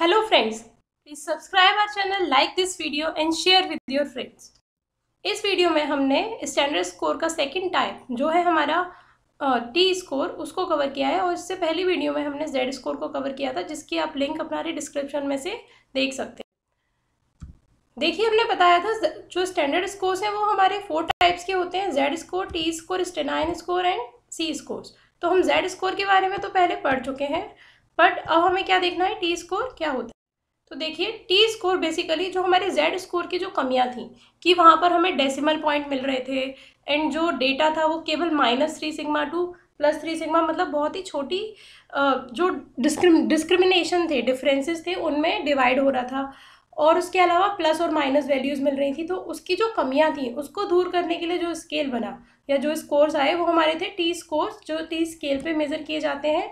Hello friends, please subscribe our channel, like this video and share with your friends. इस video में हमने standard score का second type जो है हमारा टी स्कोर उसको कवर किया है और इससे पहली वीडियो में हमने जेड स्कोर को कवर किया था जिसकी आप लिंक हमारे डिस्क्रिप्शन में से देख सकते हैं देखिए हमने बताया था जो स्टैंडर्ड स्कोर्स हैं वो हमारे फोर टाइप्स के होते हैं Z score T score stanine score and C score तो हम जेड स्कोर के बारे में तो पहले पढ़ चुके हैं बट अब हमें क्या देखना है टी स्कोर क्या होता है तो देखिए टी स्कोर बेसिकली जो हमारे जेड स्कोर की जो कमियां थी कि वहाँ पर हमें डेसिमल पॉइंट मिल रहे थे एंड जो डेटा था वो केवल minus three sigma to plus three sigma मतलब बहुत ही छोटी जो डिस्क्रिम डिस्क्रिमिनेशन थे डिफरेंसेस थे उनमें डिवाइड हो रहा था और उसके अलावा प्लस और माइनस वैल्यूज़ मिल रही थी तो उसकी जो कमियां थी उसको दूर करने के लिए जो स्केल बना या जो स्कोर्स आए वो हमारे थे टी स्कोर्स जो टी स्केल पे मेज़र किए जाते हैं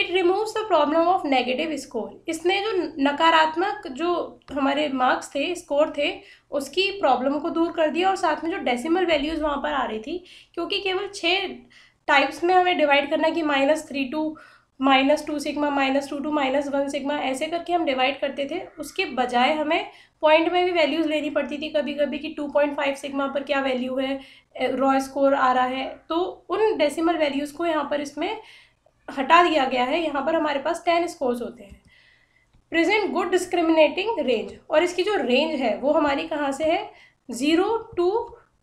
it removes the problem of negative score इसने जो नकारात्मक जो हमारे मार्क्स थे स्कोर थे उसकी प्रॉब्लम को दूर कर दिया और साथ में जो डेसिमल वैल्यूज़ वहाँ पर आ रही थी क्योंकि केवल छः टाइप्स में हमें डिवाइड करना कि minus three to minus two sigma minus two to minus one sigma ऐसे करके हम डिवाइड करते थे उसके बजाय हमें पॉइंट में भी वैल्यूज़ लेनी पड़ती थी कभी कभी कि टू पॉइंट फाइव सिग्मा पर क्या वैल्यू है रॉ स्कोर आ रहा है तो उन डेसिमल वैल्यूज़ को यहाँ पर इसमें हटा दिया गया है यहाँ पर हमारे पास टेन स्कोर्स होते हैं प्रेजेंट गुड डिस्क्रिमिनेटिंग रेंज और इसकी जो रेंज है वो हमारी कहाँ से है ज़ीरो टू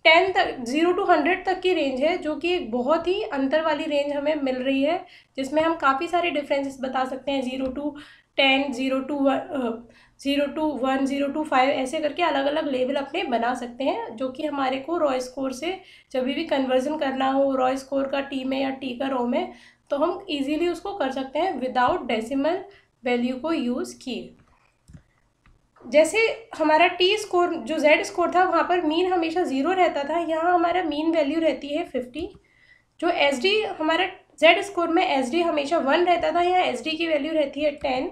टेन तक ज़ीरो टू हंड्रेड तक की रेंज है जो कि एक बहुत ही अंतर वाली रेंज हमें मिल रही है जिसमें हम काफ़ी सारे डिफरेंसेस बता सकते हैं zero to ten zero to one zero to one zero to five ऐसे करके अलग अलग लेवल अपने बना सकते हैं जो कि हमारे को रॉय स्कोर से जब भी कन्वर्जन करना हो रॉय स्कोर का टी में या टी का रो में तो हम इजीली उसको कर सकते हैं विदाउट डेसिमल वैल्यू को यूज़ किए जैसे हमारा टी स्कोर जो जेड स्कोर था वहाँ पर मीन हमेशा ज़ीरो रहता था यहाँ हमारा मीन वैल्यू रहती है फिफ्टी जो एस डी हमारा जेड स्कोर में एस डी हमेशा वन रहता था यहाँ एस डी की वैल्यू रहती है टेन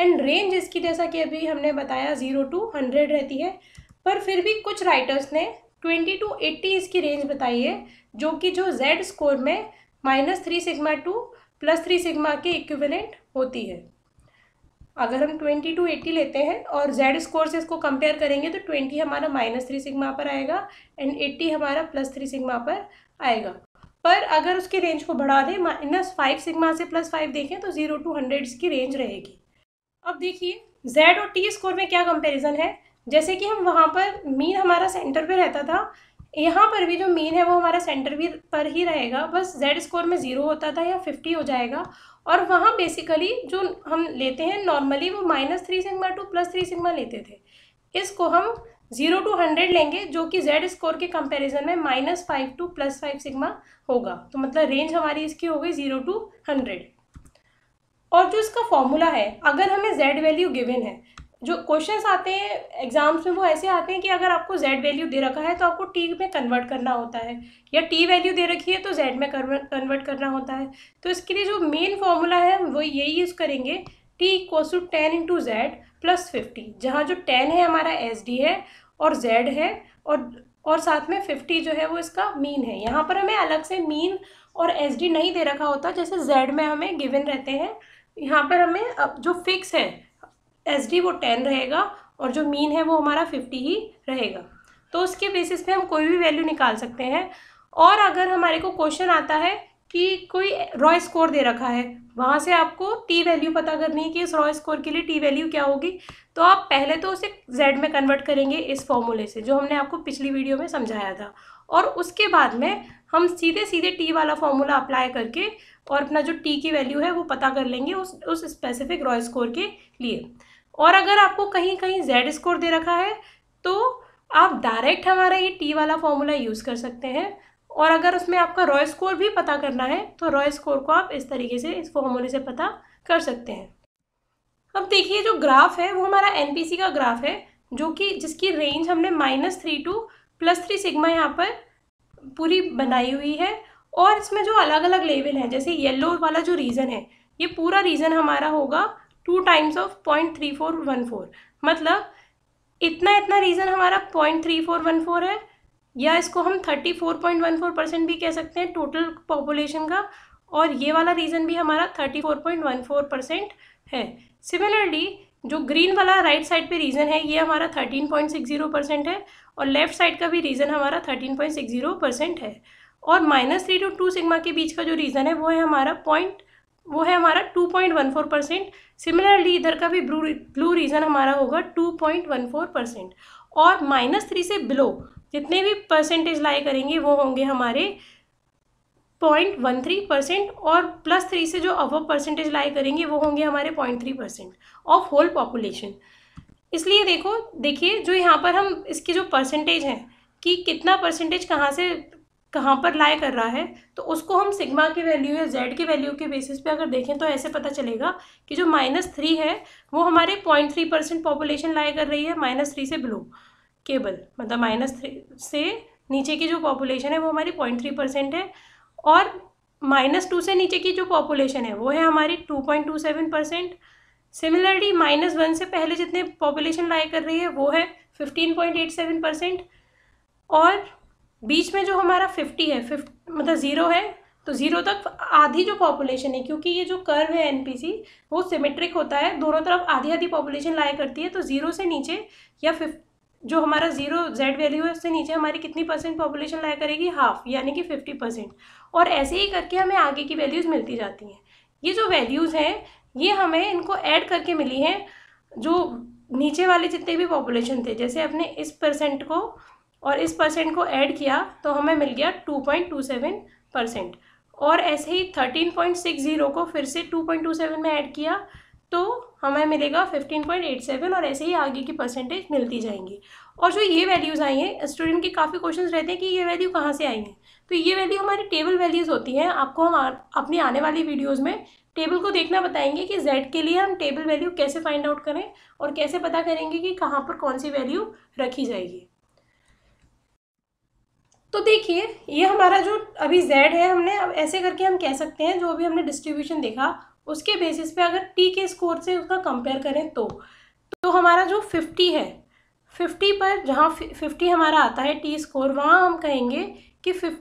एंड रेंज इसकी जैसा कि अभी हमने बताया ज़ीरो टू हंड्रेड रहती है पर फिर भी कुछ राइटर्स ने ट्वेंटी टू एट्टी इसकी रेंज बताई है जो कि जो जेड स्कोर में minus three sigma to plus three sigma के इक्विवेलेंट होती है अगर हम ट्वेंटी टू एट्टी लेते हैं और जेड स्कोर से इसको कंपेयर करेंगे तो ट्वेंटी हमारा माइनस थ्री सिग्मा पर आएगा एंड एट्टी हमारा प्लस थ्री सिग्मा पर आएगा पर अगर उसकी रेंज को बढ़ा दें माइनस फाइव सिग्मा से प्लस फाइव देखें तो ज़ीरो टू हंड्रेड की रेंज रहेगी अब देखिए जेड और टी स्कोर में क्या कंपेरिजन है जैसे कि हम वहाँ पर मीन हमारा सेंटर पर रहता था यहाँ पर भी जो मीन है वो हमारा सेंटर भी पर ही रहेगा बस जेड स्कोर में ज़ीरो होता था या फिफ्टी हो जाएगा और वहाँ बेसिकली जो हम लेते हैं नॉर्मली वो minus three sigma to plus three sigma लेते थे इसको हम ज़ीरो टू हंड्रेड लेंगे जो कि जेड स्कोर के कंपैरिजन में minus five to plus five sigma होगा तो मतलब रेंज हमारी इसकी हो गई ज़ीरो टू हंड्रेड और जो इसका फॉर्मूला है अगर हमें जेड वैल्यू गिवन है जो क्वेश्चन आते हैं एग्जाम्स में वो ऐसे आते हैं कि अगर आपको जेड वैल्यू दे रखा है तो आपको टी में कन्वर्ट करना होता है या टी वैल्यू दे रखी है तो जेड में कन्वर्ट करना होता है तो इसके लिए जो मेन फॉर्मूला है वो यही यूज़ करेंगे T equals to ten into Z plus fifty जहाँ जो टेन है हमारा एस डी है और जेड है और और साथ में फिफ्टी जो है वो इसका मीन है यहाँ पर हमें अलग से मीन और एस डी नहीं दे रखा होता जैसे जेड में हमें गिवन रहते हैं यहाँ पर हमें अब जो फिक्स है एस डी वो टेन रहेगा और जो मीन है वो हमारा फिफ्टी ही रहेगा तो उसके बेसिस पे हम कोई भी वैल्यू निकाल सकते हैं और अगर हमारे को क्वेश्चन आता है कि कोई रॉय स्कोर दे रखा है वहाँ से आपको टी वैल्यू पता करनी है कि इस रॉय स्कोर के लिए टी वैल्यू क्या होगी तो आप पहले तो उसे जेड में कन्वर्ट करेंगे इस फॉर्मूले से जो हमने आपको पिछली वीडियो में समझाया था और उसके बाद में हम सीधे सीधे टी वाला फॉर्मूला अप्लाई करके और अपना जो टी की वैल्यू है वो पता कर लेंगे उस उस स्पेसिफिक रॉय स्कोर के लिए और अगर आपको कहीं कहीं जेड स्कोर दे रखा है तो आप डायरेक्ट हमारा ये टी वाला फॉर्मूला यूज़ कर सकते हैं और अगर उसमें आपका रॉय स्कोर भी पता करना है तो रॉय स्कोर को आप इस तरीके से इस फॉर्मूले से पता कर सकते हैं अब देखिए जो ग्राफ है वो हमारा एन का ग्राफ है जो कि जिसकी रेंज हमने minus three to plus three sigma यहाँ पर पूरी बनाई हुई है और इसमें जो अलग अलग लेवल हैं जैसे येलो वाला जो रीज़न है ये पूरा रीज़न हमारा होगा two times of point three four one four मतलब इतना इतना रीज़न हमारा point three four one four है या इसको हम thirty four point one four percent भी कह सकते हैं टोटल पॉपुलेशन का और ये वाला रीज़न भी हमारा thirty four point one four percent है सिमिलरली जो ग्रीन वाला राइट साइड पे रीज़न है ये हमारा thirteen point six zero percent है और लेफ्ट साइड का भी रीज़न हमारा thirteen point six zero percent है और minus three to two sigma के बीच का जो रीज़न है वो है हमारा पॉइंट वो है हमारा two point one four percent similarly इधर का भी ब्लू ब्लू रीजन हमारा होगा two point one four percent और माइनस थ्री से बिलो जितने भी परसेंटेज लाई करेंगे वो होंगे हमारे पॉइंट वन थ्री परसेंट और प्लस थ्री से जो अवब परसेंटेज लाई करेंगे वो होंगे हमारे point three percent of whole population इसलिए देखो देखिए जो यहाँ पर हम इसके जो परसेंटेज हैं कि कितना परसेंटेज कहाँ से कहाँ पर लाई कर रहा है तो उसको हम सिग्मा की वैल्यू या जेड की वैल्यू के बेसिस पे अगर देखें तो ऐसे पता चलेगा कि जो माइनस थ्री है वो हमारे पॉइंट थ्री परसेंट पॉपुलेशन लाए कर रही है माइनस थ्री से बिलो केबल मतलब माइनस थ्री से नीचे की जो पॉपुलेशन है वो हमारी पॉइंट थ्री परसेंट है और माइनस टू से नीचे की जो पॉपुलेशन है वो है हमारी two point two seven percent similarly minus one से पहले जितने पॉपुलेशन लाए कर रही है वो है fifteen point eight seven percent और बीच में जो हमारा फिफ्टी है फिफ मतलब ज़ीरो है तो ज़ीरो तक आधी जो पॉपुलेशन है क्योंकि ये जो कर्व है एनपीसी वो सिमेट्रिक होता है दोनों तरफ आधी आधी पॉपुलेशन लाया करती है तो ज़ीरो से नीचे या फिफ जो हमारा ज़ीरो जेड वैल्यू है उससे नीचे हमारी कितनी परसेंट पॉपुलेशन लाया करेगी हाफ यानी कि फिफ्टी परसेंट और ऐसे ही करके हमें आगे की वैल्यूज़ मिलती जाती हैं ये जो वैल्यूज़ हैं ये हमें इनको ऐड करके मिली हैं जो नीचे वाले जितने भी पॉपुलेशन थे जैसे अपने इस परसेंट को और इस परसेंट को ऐड किया तो हमें मिल गया two point two seven percent और ऐसे ही थर्टीन पॉइंट सिक्स ज़ीरो को फिर से टू पॉइंट टू सेवन में ऐड किया तो हमें मिलेगा फिफ्टीन पॉइंट एट सेवन और ऐसे ही आगे की परसेंटेज मिलती जाएंगी और जो ये वैल्यूज़ आई हैं स्टूडेंट के काफ़ी क्वेश्चंस रहते हैं कि ये वैल्यू कहाँ से आई हैं तो ये वैल्यू हमारी टेबल वैल्यूज़ होती हैं आपको हम अपनी आने वाली वीडियोज़ में टेबल को देखना बताएंगे कि जेड के लिए हम टेबल वैल्यू कैसे फाइंड आउट करें और कैसे पता करेंगे कि कहाँ पर कौन सी वैल्यू रखी जाएगी तो देखिए ये हमारा जो अभी z है हमने अब ऐसे करके हम कह सकते हैं जो अभी हमने डिस्ट्रीब्यूशन देखा उसके बेसिस पे अगर t के स्कोर से उसका कंपेयर करें तो तो हमारा जो 50 है 50 पर जहाँ 50 हमारा आता है टी स्कोर वहाँ हम कहेंगे कि 50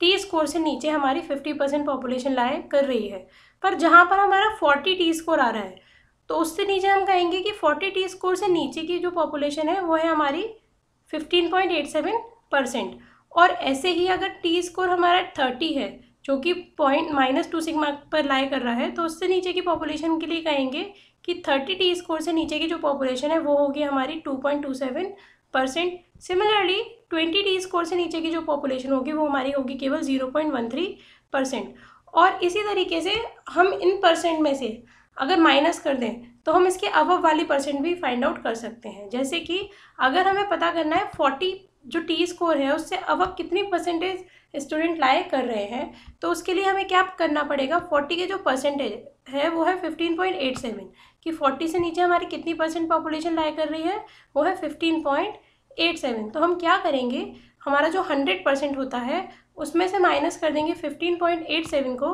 टी स्कोर से नीचे हमारी 50 परसेंट पॉपुलेशन लाए कर रही है पर जहाँ पर हमारा 40 टी स्कोर आ रहा है तो उससे नीचे हम कहेंगे कि 40 टी स्कोर से नीचे की जो पॉपुलेशन है वो है हमारी फिफ्टीन परसेंट और ऐसे ही अगर टी स्कोर हमारा थर्टी है जो कि पॉइंट माइनस टू मार्क पर लाई कर रहा है तो उससे नीचे की पॉपुलेशन के लिए कहेंगे कि थर्टी टी स्कोर से नीचे की जो पॉपुलेशन है वो होगी हमारी two point two seven percent similarly twenty T score से नीचे की जो पॉपुलेशन होगी वो हमारी होगी केवल zero point one three percent और इसी तरीके से हम इन परसेंट में से अगर माइनस कर दें तो हम इसके अबव वाली परसेंट भी फाइंड आउट कर सकते हैं जैसे कि अगर हमें पता करना है फोर्टी जो टी स्कोर है उससे अब अब कितनी परसेंटेज स्टूडेंट लाए कर रहे हैं तो उसके लिए हमें क्या करना पड़ेगा फोर्टी के जो परसेंटेज है वो है फिफ्टीन पॉइंट एट सेवन कि फोर्टी से नीचे हमारी कितनी परसेंट पॉपुलेशन लाए कर रही है वो है फिफ्टीन पॉइंट एट सेवन तो हम क्या करेंगे हमारा जो हंड्रेड परसेंट होता है उसमें से माइनस कर देंगे फिफ्टीन पॉइंट एट सेवन को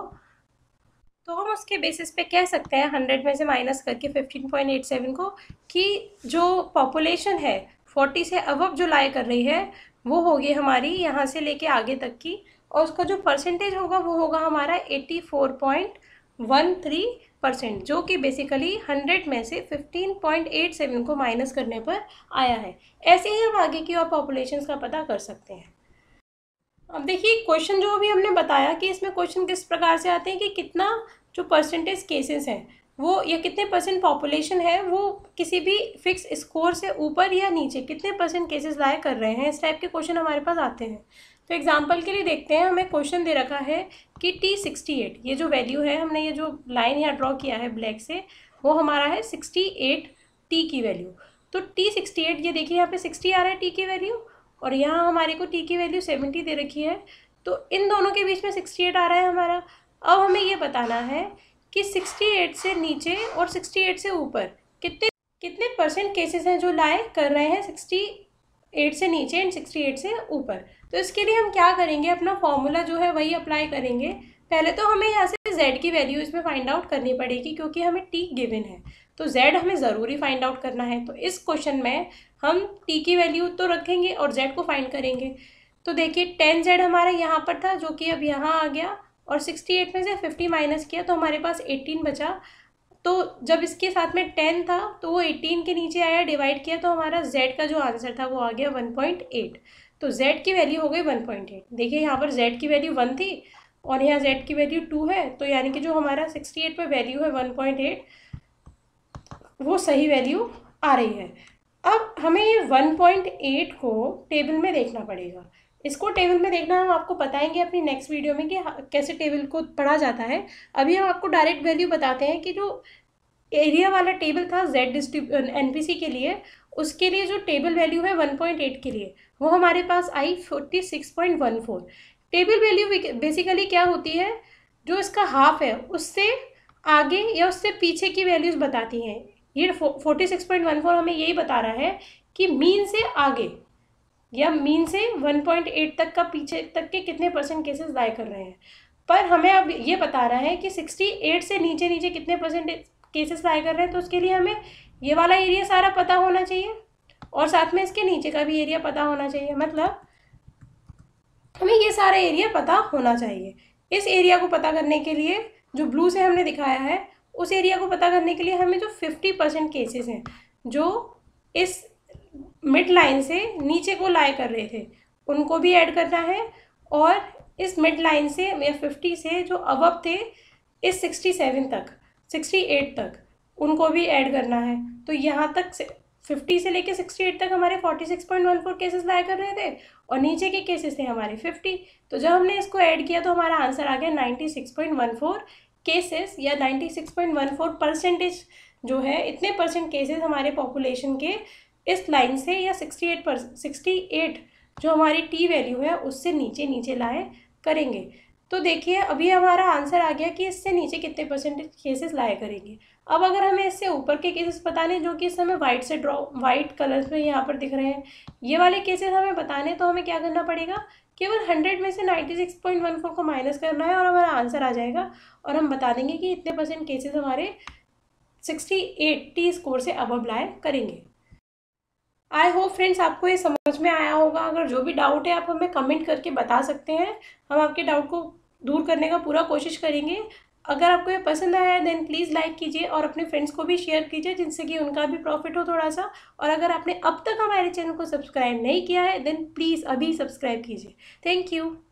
तो हम उसके बेसिस पे कह सकते हैं हंड्रेड में से माइनस करके फिफ्टीन पॉइंट एट सेवन को कि जो पॉपुलेशन है फोर्टी से अबव जो लाई कर रही है वो होगी हमारी यहाँ से लेके आगे तक की और उसका जो परसेंटेज होगा वो होगा हमारा eighty four point one three percent जो कि बेसिकली हंड्रेड में से फिफ्टीन पॉइंट एट सेवन को माइनस करने पर आया है ऐसे ही हम आगे की और पॉपुलेशन का पता कर सकते हैं अब देखिए क्वेश्चन जो अभी हमने बताया कि इसमें क्वेश्चन किस प्रकार से आते हैं कि कितना जो परसेंटेज केसेस हैं वो या कितने परसेंट पॉपुलेशन है वो किसी भी फिक्स स्कोर से ऊपर या नीचे कितने परसेंट केसेस लाए कर रहे हैं इस टाइप के क्वेश्चन हमारे पास आते हैं तो एग्जाम्पल के लिए देखते हैं हमें क्वेश्चन दे रखा है कि टी सिक्सटी एट ये जो वैल्यू है हमने ये जो लाइन यहाँ ड्रॉ किया है ब्लैक से वो हमारा है सिक्सटी एट टी की वैल्यू तो टी सिक्सटी एट ये देखिए यहाँ पे सिक्सटी आ रहा है टी की वैल्यू और यहाँ हमारे को टी की वैल्यू सेवेंटी दे रखी है तो इन दोनों के बीच में सिक्सटी एट आ रहा है हमारा अब हमें ये बताना है कि 68 से नीचे और 68 से ऊपर कितने कितने परसेंट केसेस हैं जो लाए कर रहे हैं 68 से नीचे एंड 68 से ऊपर तो इसके लिए हम क्या करेंगे अपना फॉर्मूला जो है वही अप्लाई करेंगे पहले तो हमें यहाँ से z की वैल्यू इसमें फाइंड आउट करनी पड़ेगी क्योंकि हमें t गिवन है तो z हमें ज़रूरी फाइंड आउट करना है तो इस क्वेश्चन में हम t की वैल्यू तो रखेंगे और z को फाइंड करेंगे तो देखिए टेन जेड हमारा यहाँ पर था जो कि अब यहाँ आ गया और 68 में से 50 माइनस किया तो हमारे पास 18 बचा तो जब इसके साथ में 10 था तो वो 18 के नीचे आया डिवाइड किया तो हमारा जेड का जो आंसर था वो आ गया वन तो z की वैल्यू हो गई 1.8 देखिए यहाँ पर z की वैल्यू वन थी और यहाँ z की वैल्यू टू है तो यानी कि जो हमारा 68 पर वैल्यू है 1.8 वो सही वैल्यू आ रही है अब हमें ये 1.8 को टेबल में देखना पड़ेगा इसको टेबल में देखना हम आपको बताएंगे अपनी नेक्स्ट वीडियो में कि कैसे टेबल को पढ़ा जाता है अभी हम आपको डायरेक्ट वैल्यू बताते हैं कि जो एरिया वाला टेबल था जेड डिस्ट्रीब एन के लिए उसके लिए जो टेबल वैल्यू है 1.8 के लिए वो हमारे पास आई 46.14 टेबल वैल्यू बेसिकली क्या होती है जो इसका हाफ है उससे आगे या उससे पीछे की वैल्यूज़ बताती हैं ये 46.14 हमें यही बता रहा है कि मीन से आगे या मीन से 1.8 तक का पीछे तक के कितने परसेंट केसेस दाय कर रहे हैं पर हमें अब ये बता रहा है कि 68 से नीचे नीचे कितने परसेंट केसेस दाय कर रहे हैं तो उसके लिए हमें ये वाला एरिया सारा पता होना चाहिए और साथ में इसके नीचे का भी एरिया पता होना चाहिए मतलब हमें ये सारा एरिया पता होना चाहिए इस एरिया को पता करने के लिए जो ब्लू से हमने दिखाया है उस एरिया को पता करने के लिए हमें जो फिफ्टी परसेंट केसेस हैं जो इस मिड लाइन से नीचे को लाए कर रहे थे उनको भी ऐड करना है और इस मिड लाइन से या फिफ्टी से जो अबब थे इस सिक्सटी सेवन तक सिक्सटी एट तक उनको भी ऐड करना है तो यहाँ तक फिफ्टी से लेके सिक्सटी एट तक हमारे forty six point one four cases lie कर रहे थे और नीचे के केसेस थे हमारे फिफ्टी तो जब हमने इसको ऐड किया तो हमारा आंसर आ गया ninety six point one four cases या ninety six point one four percentage जो है इतने परसेंट केसेस हमारे पॉपुलेशन के इस लाइन से या सिक्सटी एट पर सिक्सटी एट जो हमारी टी वैल्यू है उससे नीचे नीचे लाए करेंगे तो देखिए अभी हमारा आंसर आ गया कि इससे नीचे कितने परसेंटेज केसेस लाए करेंगे अब अगर हमें इससे ऊपर के केसेस बताने जो कि इस समय वाइट से ड्रॉ वाइट कलर्स में यहाँ पर दिख रहे हैं ये वाले केसेस हमें बताने तो हमें क्या करना पड़ेगा केवल हंड्रेड में से ninety six point one four को माइनस करना है और हमारा आंसर आ जाएगा और हम बता देंगे कि इतने परसेंट केसेस हमारे सिक्सटी एट टी स्कोर से अबव लाए करेंगे आई होप फ्रेंड्स आपको ये समझ में आया होगा अगर जो भी डाउट है आप हमें कमेंट करके बता सकते हैं हम आपके डाउट को दूर करने का पूरा कोशिश करेंगे अगर आपको ये पसंद आया है देन प्लीज़ लाइक कीजिए और अपने फ्रेंड्स को भी शेयर कीजिए जिनसे कि उनका भी प्रॉफिट हो थोड़ा सा और अगर आपने अब तक हमारे चैनल को सब्सक्राइब नहीं किया है देन प्लीज़ अभी सब्सक्राइब कीजिए थैंक यू